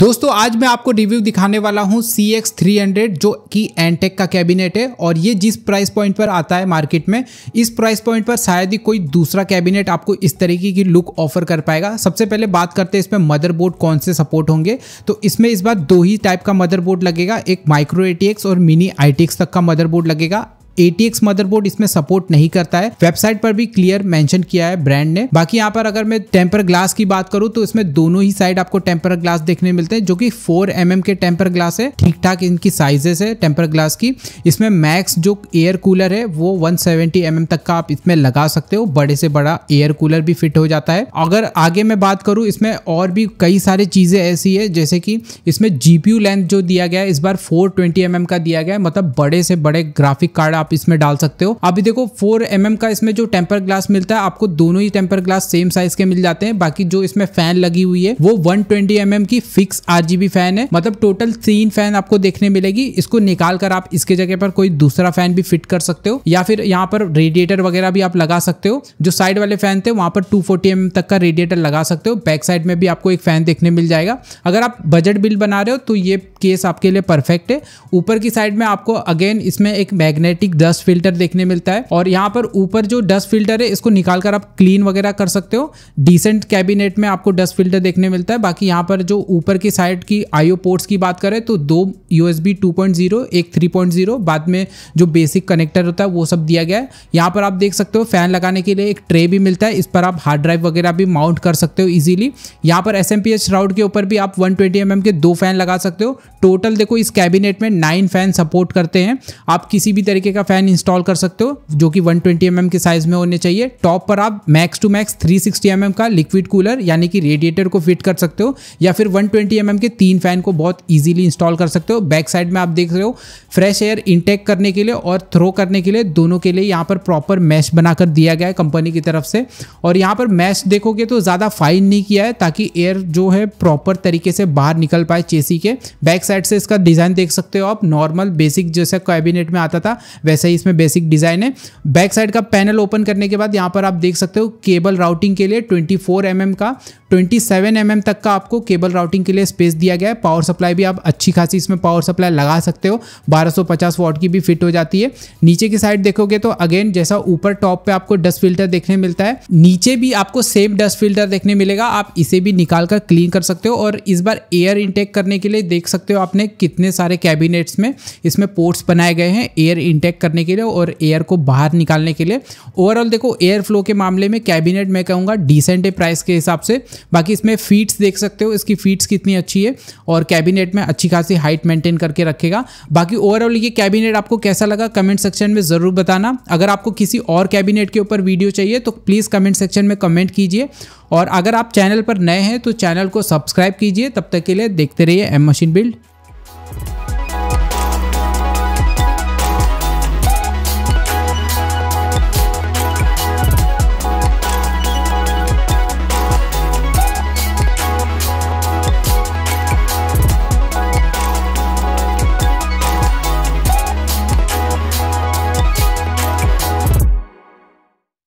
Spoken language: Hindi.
दोस्तों आज मैं आपको रिव्यू दिखाने वाला हूँ सी एक्स थ्री हंड्रेड जो कि एनटेक का कैबिनेट है और ये जिस प्राइस पॉइंट पर आता है मार्केट में इस प्राइस पॉइंट पर शायद ही कोई दूसरा कैबिनेट आपको इस तरीके की लुक ऑफर कर पाएगा सबसे पहले बात करते हैं इसमें मदरबोर्ड कौन से सपोर्ट होंगे तो इसमें इस बार दो ही टाइप का मदरबोर्ड लगेगा एक माइक्रो ए और मिनी आई तक का मदरबोर्ड लगेगा ATX मदरबोर्ड इसमें सपोर्ट नहीं करता है वेबसाइट पर भी क्लियर मेंशन किया है ब्रांड ने बाकी यहाँ पर अगर मैं टेम्पर ग्लास की बात करूँ तो इसमें दोनों ही साइड आपको टेम्पर ग्लास देखने मिलते हैं जो कि 4 एम mm के टेम्पर ग्लास है ठीक ठाक इनकी साइजेस है टेम्पर ग्लास की इसमें मैक्स जो एयर कूलर है वो वन सेवेंटी mm तक का आप इसमें लगा सकते हो बड़े से बड़ा एयर कूलर भी फिट हो जाता है अगर आगे मैं बात करूँ इसमें और भी कई सारी चीजें ऐसी है जैसे कि इसमें जीपीयू लेंथ जो दिया गया है इस बार फोर ट्वेंटी mm का दिया गया है मतलब बड़े से बड़े ग्राफिक कार्ड आप इसमें डाल सकते हो अभी देखो फोर एम mm का इसमें जो टेम्पर ग्लास मिलता है आपको दोनों ही टेम्पर ग्लास सेम साइज के मिल जाते हैं बाकी जो इसमें फैन लगी हुई है वो वन ट्वेंटी mm की फिक्स आरजीबी फैन है मतलब टोटल तीन फैन आपको देखने मिलेगी इसको निकाल कर आप इसके जगह पर कोई दूसरा फैन भी फिट कर सकते हो या फिर यहाँ पर रेडिएटर वगैरह भी आप लगा सकते हो जो साइड वाले फैन थे वहां पर टू फोर्टी mm तक का रेडिएटर लगा सकते हो बैक साइड में भी आपको एक फैन देखने मिल जाएगा अगर आप बजट बिल बना रहे हो तो ये केस आपके लिए परफेक्ट है ऊपर की साइड में आपको अगेन इसमें एक मैग्नेटिक एक डस्ट फिल्टर देखने मिलता है और यहाँ पर ऊपर जो डस्ट फिल्टर है इसको निकाल कर आप क्लीन वगैरह कर सकते हो डिसेंट कैबिनेट में आपको डस्ट फिल्टर देखने मिलता है बाकी यहाँ पर जो ऊपर की साइड की आईओ पोर्ट्स की बात करें तो दो U S B two point zero एक थ्री पॉइंट जीरो बाद में जो बेसिक कनेक्टर होता है वो सब दिया गया है यहाँ पर आप देख सकते हो फैन लगाने के लिए एक ट्रे भी मिलता है इस पर आप हार्ड ड्राइव वगैरह भी माउंट कर सकते हो ईजिली यहाँ पर S M P shroud के ऊपर भी आप वन ट्वेंटी एम एम के दो फैन लगा सकते हो टोटल देखो इस कैबिनेट में नाइन फैन सपोर्ट करते हैं आप किसी भी तरीके का का फैन इंस्टॉल कर सकते हो जो कि 120 ट्वेंटी mm के साइज में होने चाहिए टॉप पर आप max to max 360 sixty mm का लिक्विड कूलर यानी कि रेडिएटर को फिट कर सकते हो या फिर 120 ट्वेंटी mm के तीन फैन को बहुत ईजिली इंस्टॉल कर सकते हो बैक साइड में आप देख रहे हो फ्रेश एयर इंटेक करने के लिए और थ्रो करने के लिए दोनों के लिए यहाँ पर प्रॉपर मैश बनाकर दिया गया है कंपनी की तरफ से और यहाँ पर मैश देखोगे तो ज़्यादा फाइन नहीं किया है ताकि एयर जो है प्रॉपर तरीके से बाहर निकल पाए चेसी के बैक साइड से इसका डिज़ाइन देख सकते हो आप नॉर्मल बेसिक जैसे कैबिनेट में आता था वैसे ही इसमें बेसिक डिज़ाइन है बैक साइड का पैनल ओपन करने के बाद यहाँ पर आप देख सकते हो केबल राउटिंग के लिए 24 फोर mm का 27 सेवन mm तक का आपको केबल राउटिंग के लिए स्पेस दिया गया है पावर सप्लाई भी आप अच्छी खासी इसमें पावर सप्लाई लगा सकते हो 1250 सौ की भी फिट हो जाती है नीचे की साइड देखोगे तो अगेन जैसा ऊपर टॉप पे आपको डस्ट फिल्टर देखने मिलता है नीचे भी आपको सेम डस्ट फिल्टर देखने मिलेगा आप इसे भी निकाल कर क्लीन कर सकते हो और इस बार एयर इंटेक करने के लिए देख सकते हो आपने कितने सारे कैबिनेट्स में इसमें पोर्ट्स बनाए गए हैं एयर इंटेक करने के लिए और एयर को बाहर निकालने के लिए ओवरऑल देखो एयर फ्लो के मामले में कैबिनेट मैं कहूँगा डिसेंट है प्राइस के हिसाब से बाकी इसमें फीट्स देख सकते हो इसकी फीट्स कितनी अच्छी है और कैबिनेट में अच्छी खासी हाइट मेंटेन करके रखेगा बाकी ओवरऑल ये कैबिनेट आपको कैसा लगा कमेंट सेक्शन में ज़रूर बताना अगर आपको किसी और कैबिनेट के ऊपर वीडियो चाहिए तो प्लीज़ कमेंट सेक्शन में कमेंट कीजिए और अगर आप चैनल पर नए हैं तो चैनल को सब्सक्राइब कीजिए तब तक के लिए देखते रहिए एम मशीन बिल्ड